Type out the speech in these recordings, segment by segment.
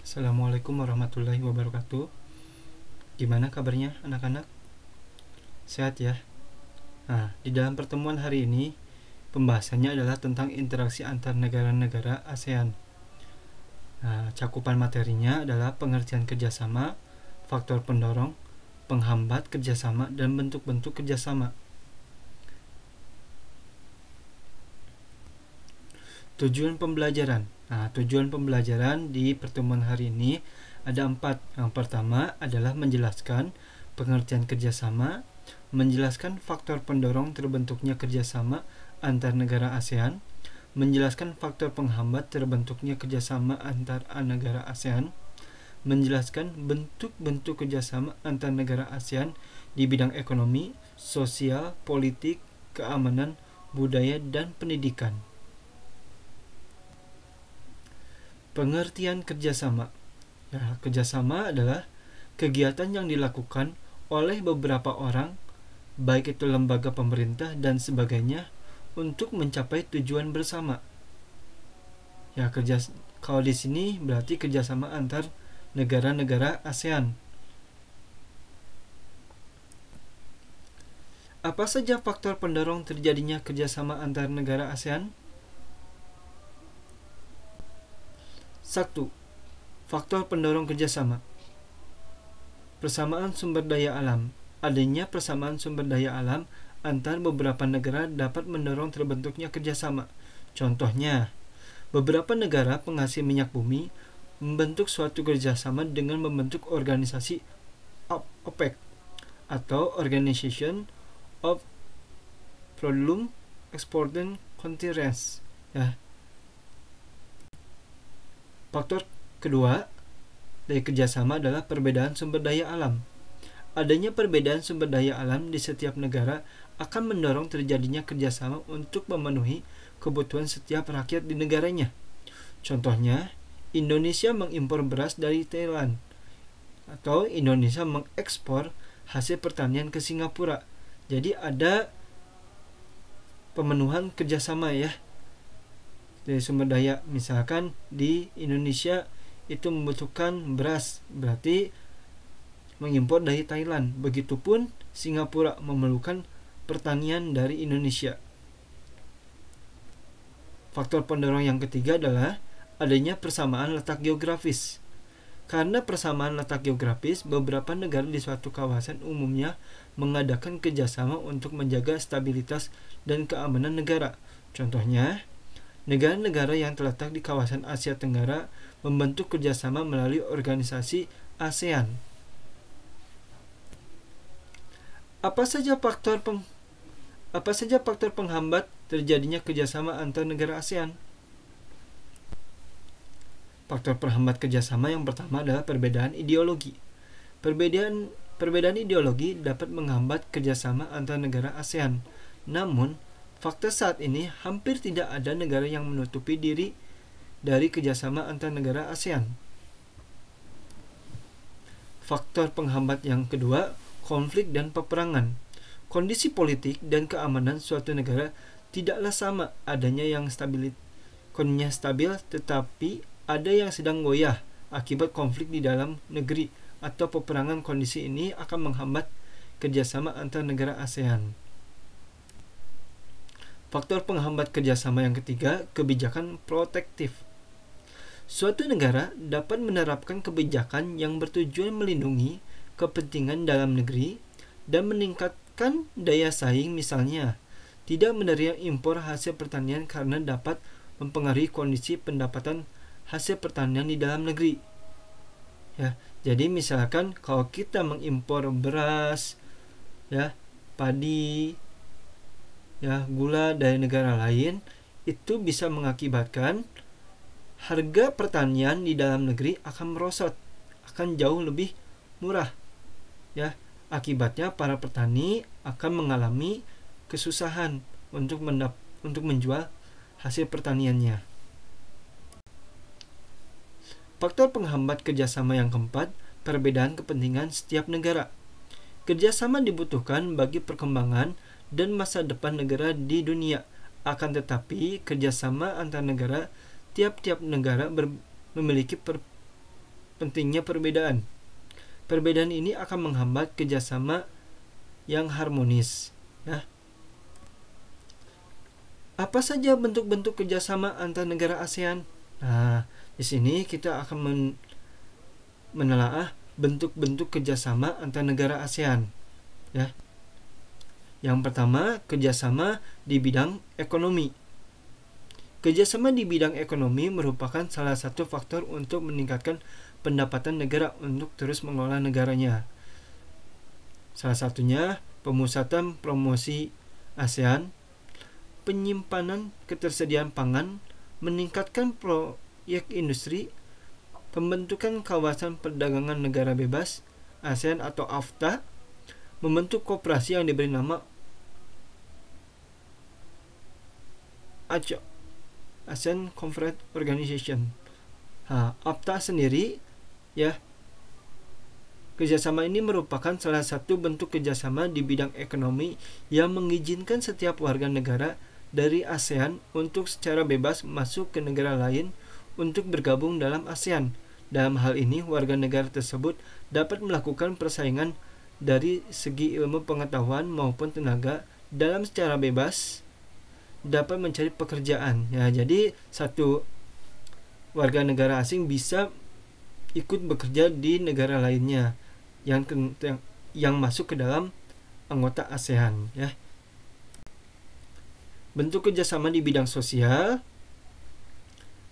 Assalamualaikum warahmatullahi wabarakatuh. Gimana kabarnya anak-anak? Sehat ya? Nah, di dalam pertemuan hari ini pembahasannya adalah tentang interaksi antar negara-negara ASEAN. Nah, cakupan materinya adalah pengertian kerjasama, faktor pendorong, penghambat kerjasama, dan bentuk-bentuk kerjasama. Tujuan pembelajaran. Nah, tujuan pembelajaran di pertemuan hari ini ada empat. Yang pertama adalah menjelaskan pengertian kerjasama, menjelaskan faktor pendorong terbentuknya kerjasama antar negara ASEAN, menjelaskan faktor penghambat terbentuknya kerjasama antar negara ASEAN, menjelaskan bentuk-bentuk kerjasama antar negara ASEAN di bidang ekonomi, sosial, politik, keamanan, budaya, dan pendidikan. Pengertian kerjasama nah, Kerjasama adalah kegiatan yang dilakukan oleh beberapa orang baik itu lembaga pemerintah dan sebagainya untuk mencapai tujuan bersama. Ya kerja kalau di sini berarti kerjasama antar negara-negara ASEAN. Apa saja faktor pendorong terjadinya kerjasama antar negara ASEAN? Satu, faktor pendorong kerjasama. Persamaan sumber daya alam. Adanya persamaan sumber daya alam antar beberapa negara dapat mendorong terbentuknya kerjasama. Contohnya, beberapa negara penghasil minyak bumi membentuk suatu kerjasama dengan membentuk organisasi OPEC atau Organization of Petroleum Exporting Countries ya Faktor kedua dari kerjasama adalah perbedaan sumber daya alam. Adanya perbedaan sumber daya alam di setiap negara akan mendorong terjadinya kerjasama untuk memenuhi kebutuhan setiap rakyat di negaranya. Contohnya, Indonesia mengimpor beras dari Thailand atau Indonesia mengekspor hasil pertanian ke Singapura. Jadi ada pemenuhan kerjasama ya dari sumber daya misalkan di Indonesia itu membutuhkan beras berarti mengimpor dari Thailand begitupun Singapura memerlukan pertanian dari Indonesia faktor pendorong yang ketiga adalah adanya persamaan letak geografis karena persamaan letak geografis, beberapa negara di suatu kawasan umumnya mengadakan kerjasama untuk menjaga stabilitas dan keamanan negara. Contohnya, Negara-negara yang terletak di kawasan Asia Tenggara membentuk kerjasama melalui organisasi ASEAN. Apa saja faktor peng, apa saja faktor penghambat terjadinya kerjasama antar negara ASEAN? Faktor penghambat kerjasama yang pertama adalah perbedaan ideologi. Perbedaan perbedaan ideologi dapat menghambat kerjasama antar negara ASEAN. Namun, Fakta saat ini hampir tidak ada negara yang menutupi diri dari kerjasama antar negara ASEAN. Faktor penghambat yang kedua, konflik dan peperangan. Kondisi politik dan keamanan suatu negara tidaklah sama adanya yang stabil, kondisinya stabil tetapi ada yang sedang goyah akibat konflik di dalam negeri atau peperangan kondisi ini akan menghambat kerjasama antar negara ASEAN. Faktor penghambat kerjasama yang ketiga, kebijakan protektif. Suatu negara dapat menerapkan kebijakan yang bertujuan melindungi kepentingan dalam negeri dan meningkatkan daya saing misalnya tidak menerima impor hasil pertanian karena dapat mempengaruhi kondisi pendapatan hasil pertanian di dalam negeri. Ya, jadi misalkan kalau kita mengimpor beras, ya, padi, ya gula dari negara lain itu bisa mengakibatkan harga pertanian di dalam negeri akan merosot, akan jauh lebih murah. Ya, akibatnya para petani akan mengalami kesusahan untuk mendap untuk menjual hasil pertaniannya. Faktor penghambat kerjasama yang keempat, perbedaan kepentingan setiap negara. Kerjasama dibutuhkan bagi perkembangan dan masa depan negara di dunia. Akan tetapi, kerjasama antar negara, tiap-tiap negara ber memiliki per pentingnya perbedaan. Perbedaan ini akan menghambat kerjasama yang harmonis. nah Apa saja bentuk-bentuk kerjasama antar negara ASEAN? Nah, di sini kita akan men menelaah bentuk-bentuk kerjasama antar negara ASEAN. Ya. Yang pertama, kerjasama di bidang ekonomi. Kerjasama di bidang ekonomi merupakan salah satu faktor untuk meningkatkan pendapatan negara untuk terus mengelola negaranya. Salah satunya pemusatan promosi ASEAN, penyimpanan ketersediaan pangan, meningkatkan proyek industri, pembentukan kawasan perdagangan negara bebas ASEAN atau AFTA, membentuk kooperasi yang diberi nama ACO ASEAN Conference Organization nah, APTA sendiri ya Kerjasama ini merupakan salah satu bentuk kerjasama di bidang ekonomi yang mengizinkan setiap warga negara dari ASEAN untuk secara bebas masuk ke negara lain untuk bergabung dalam ASEAN. Dalam hal ini, warga negara tersebut dapat melakukan persaingan dari segi ilmu pengetahuan maupun tenaga dalam secara bebas dapat mencari pekerjaan. Ya, jadi satu warga negara asing bisa ikut bekerja di negara lainnya yang ke, yang, yang masuk ke dalam anggota ASEAN ya. Bentuk kerjasama di bidang sosial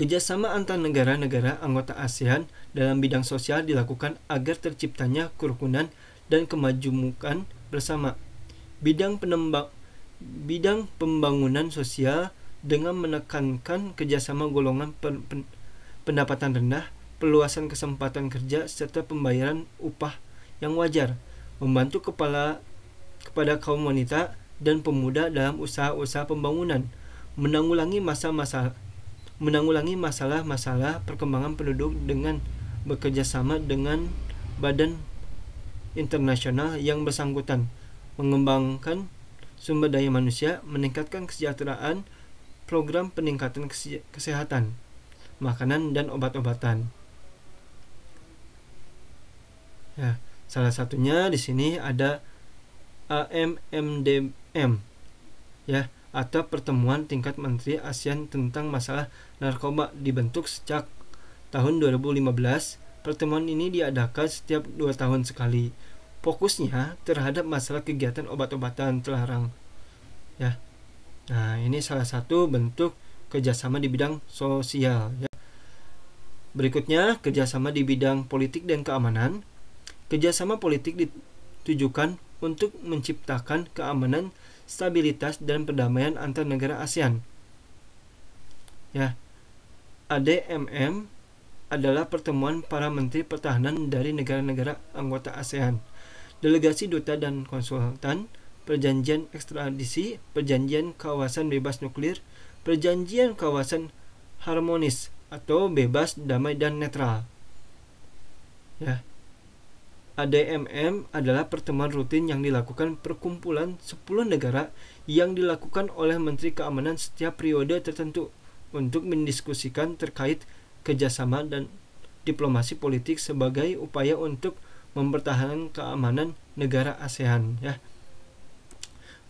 Kerjasama antar negara-negara anggota ASEAN dalam bidang sosial dilakukan agar terciptanya kerukunan dan kemajumukan bersama. Bidang penembang bidang pembangunan sosial dengan menekankan kerjasama golongan pen pen pendapatan rendah, peluasan kesempatan kerja, serta pembayaran upah yang wajar, membantu kepala kepada kaum wanita dan pemuda dalam usaha-usaha pembangunan, menanggulangi masa-masa menanggulangi masalah-masalah perkembangan penduduk dengan bekerjasama dengan badan internasional yang bersangkutan, mengembangkan sumber daya manusia, meningkatkan kesejahteraan, program peningkatan kesehatan, makanan dan obat-obatan. Ya, salah satunya di sini ada AMMDM ya atau pertemuan tingkat menteri ASEAN tentang masalah narkoba dibentuk sejak tahun 2015. Pertemuan ini diadakan setiap dua tahun sekali fokusnya terhadap masalah kegiatan obat-obatan terlarang. Ya. Nah, ini salah satu bentuk kerjasama di bidang sosial. Ya. Berikutnya, kerjasama di bidang politik dan keamanan. Kerjasama politik ditujukan untuk menciptakan keamanan, stabilitas, dan perdamaian antar negara ASEAN. Ya, ADMM adalah pertemuan para menteri pertahanan dari negara-negara anggota ASEAN delegasi duta dan konsultan, perjanjian ekstradisi, perjanjian kawasan bebas nuklir, perjanjian kawasan harmonis atau bebas damai dan netral. Ya. ADMM adalah pertemuan rutin yang dilakukan perkumpulan 10 negara yang dilakukan oleh Menteri Keamanan setiap periode tertentu untuk mendiskusikan terkait kerjasama dan diplomasi politik sebagai upaya untuk mempertahankan keamanan negara ASEAN ya.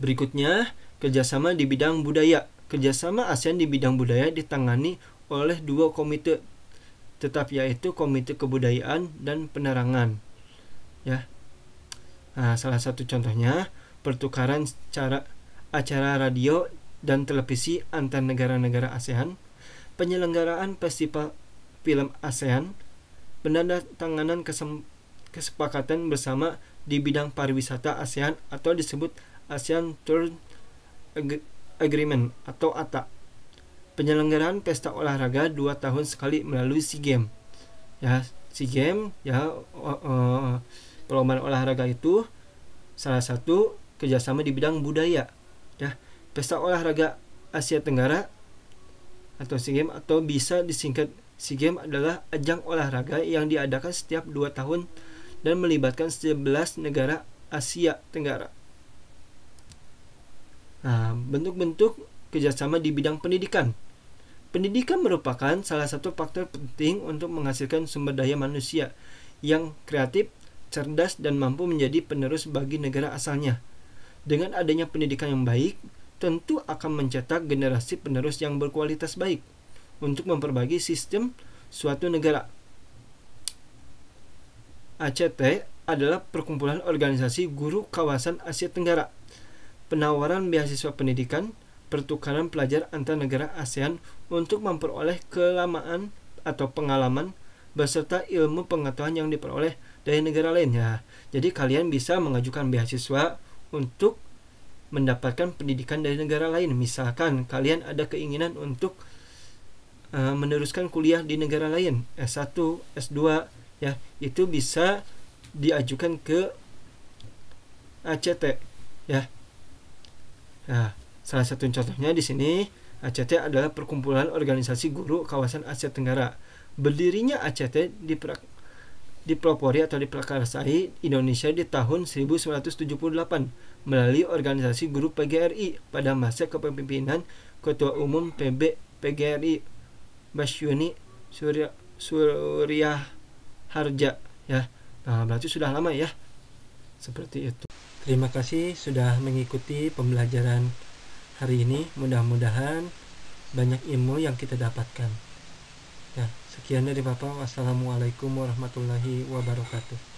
Berikutnya, kerjasama di bidang budaya. Kerjasama ASEAN di bidang budaya ditangani oleh dua komite, tetap yaitu Komite Kebudayaan dan Penerangan. Ya. Nah, salah satu contohnya pertukaran cara acara radio dan televisi antar negara-negara ASEAN, penyelenggaraan festival film ASEAN, penandatanganan kesem kesepakatan bersama di bidang pariwisata ASEAN atau disebut ASEAN Tour Agreement atau ATA. Penyelenggaraan pesta olahraga dua tahun sekali melalui SEA Games. Ya, SEA Games ya uh, perlombaan olahraga itu salah satu kerjasama di bidang budaya. Ya, pesta olahraga Asia Tenggara atau SEA Games atau bisa disingkat SEA Games adalah ajang olahraga yang diadakan setiap dua tahun dan melibatkan 11 negara Asia Tenggara. Nah, bentuk-bentuk kerjasama di bidang pendidikan. Pendidikan merupakan salah satu faktor penting untuk menghasilkan sumber daya manusia yang kreatif, cerdas, dan mampu menjadi penerus bagi negara asalnya. Dengan adanya pendidikan yang baik, tentu akan mencetak generasi penerus yang berkualitas baik untuk memperbaiki sistem suatu negara. ACT adalah perkumpulan organisasi guru kawasan Asia Tenggara. Penawaran beasiswa pendidikan, pertukaran pelajar antar negara ASEAN untuk memperoleh kelamaan atau pengalaman beserta ilmu pengetahuan yang diperoleh dari negara lainnya. Jadi kalian bisa mengajukan beasiswa untuk mendapatkan pendidikan dari negara lain. Misalkan kalian ada keinginan untuk uh, meneruskan kuliah di negara lain, S1, S2, ya itu bisa diajukan ke ACT ya nah salah satu contohnya di sini ACT adalah perkumpulan organisasi guru kawasan Asia Tenggara berdirinya ACT di dipelopori atau diprakarsai Indonesia di tahun 1978 melalui organisasi guru PGRI pada masa kepemimpinan Ketua Umum PB PGRI Basyuni Surya Suryah harja ya. Nah, berarti sudah lama ya. Seperti itu. Terima kasih sudah mengikuti pembelajaran hari ini. Mudah-mudahan banyak ilmu yang kita dapatkan. ya sekian dari Bapak. Wassalamualaikum warahmatullahi wabarakatuh.